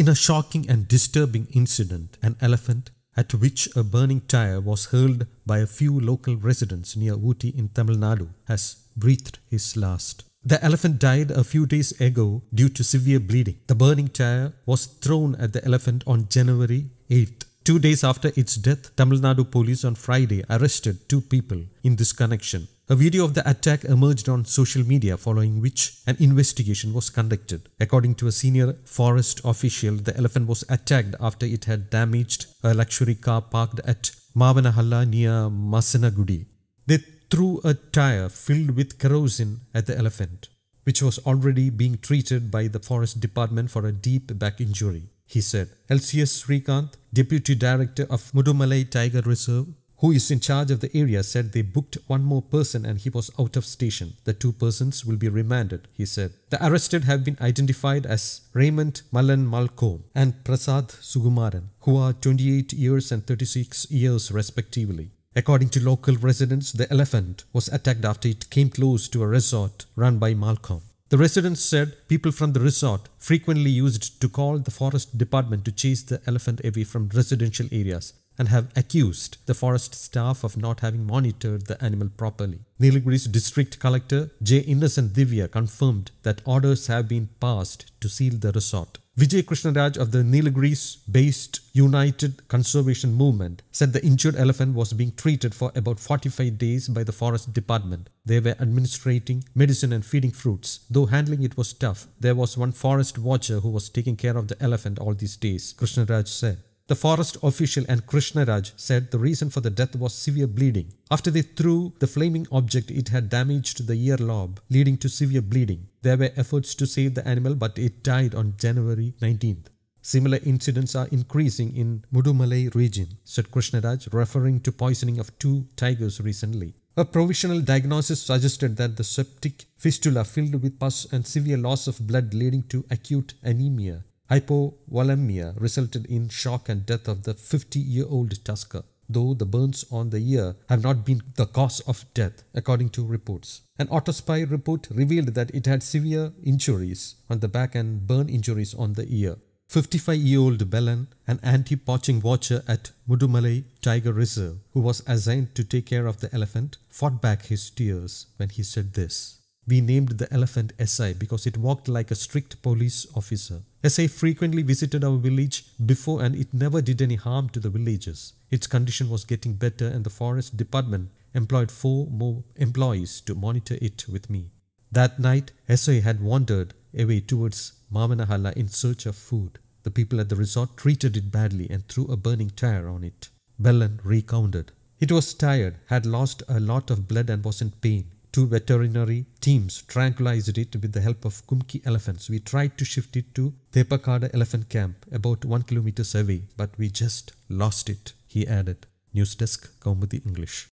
In a shocking and disturbing incident, an elephant at which a burning tire was hurled by a few local residents near Ooty in Tamil Nadu has breathed his last. The elephant died a few days ago due to severe bleeding. The burning tire was thrown at the elephant on January 8th. Two days after its death, Tamil Nadu police on Friday arrested two people in this connection. A video of the attack emerged on social media following which an investigation was conducted. According to a senior forest official, the elephant was attacked after it had damaged a luxury car parked at Mavanahalla near Masanagudi. They threw a tire filled with kerosene at the elephant, which was already being treated by the forest department for a deep back injury he said. LCS Srikanth, Deputy Director of Mudumalai Tiger Reserve, who is in charge of the area said they booked one more person and he was out of station. The two persons will be remanded, he said. The arrested have been identified as Raymond Malan Malcolm and Prasad Sugumaran, who are 28 years and 36 years respectively. According to local residents, the elephant was attacked after it came close to a resort run by Malcolm. The residents said people from the resort frequently used to call the forest department to chase the elephant away from residential areas and have accused the forest staff of not having monitored the animal properly. Nilgiri's district collector J. Innocent Divya confirmed that orders have been passed to seal the resort. Vijay Krishnaraj of the Nilgiris based United Conservation Movement said the injured elephant was being treated for about 45 days by the forest department. They were administering medicine and feeding fruits. Though handling it was tough, there was one forest watcher who was taking care of the elephant all these days, Krishnaraj said. The forest official and Krishnaraj said the reason for the death was severe bleeding. After they threw the flaming object, it had damaged the ear lobe, leading to severe bleeding. There were efforts to save the animal, but it died on January 19th. Similar incidents are increasing in Mudumalai region, said Krishnaraj, referring to poisoning of two tigers recently. A provisional diagnosis suggested that the septic fistula filled with pus and severe loss of blood leading to acute anemia Hypovolemia resulted in shock and death of the 50-year-old Tusker though the burns on the ear have not been the cause of death, according to reports. An autopsy report revealed that it had severe injuries on the back and burn injuries on the ear. 55-year-old Belen, an anti-poaching watcher at Mudumalai Tiger Reserve, who was assigned to take care of the elephant, fought back his tears when he said this. We named the elephant SI because it walked like a strict police officer. SI frequently visited our village before and it never did any harm to the villagers. Its condition was getting better and the forest department employed four more employees to monitor it with me. That night, SI had wandered away towards Mamanahala in search of food. The people at the resort treated it badly and threw a burning tire on it. Belen recounted. It was tired, had lost a lot of blood and was in pain. Two veterinary teams tranquilized it with the help of Kumki elephants. We tried to shift it to Thepakada elephant camp, about 1 kilometer away, but we just lost it, he added. News Desk, Kaumudi English.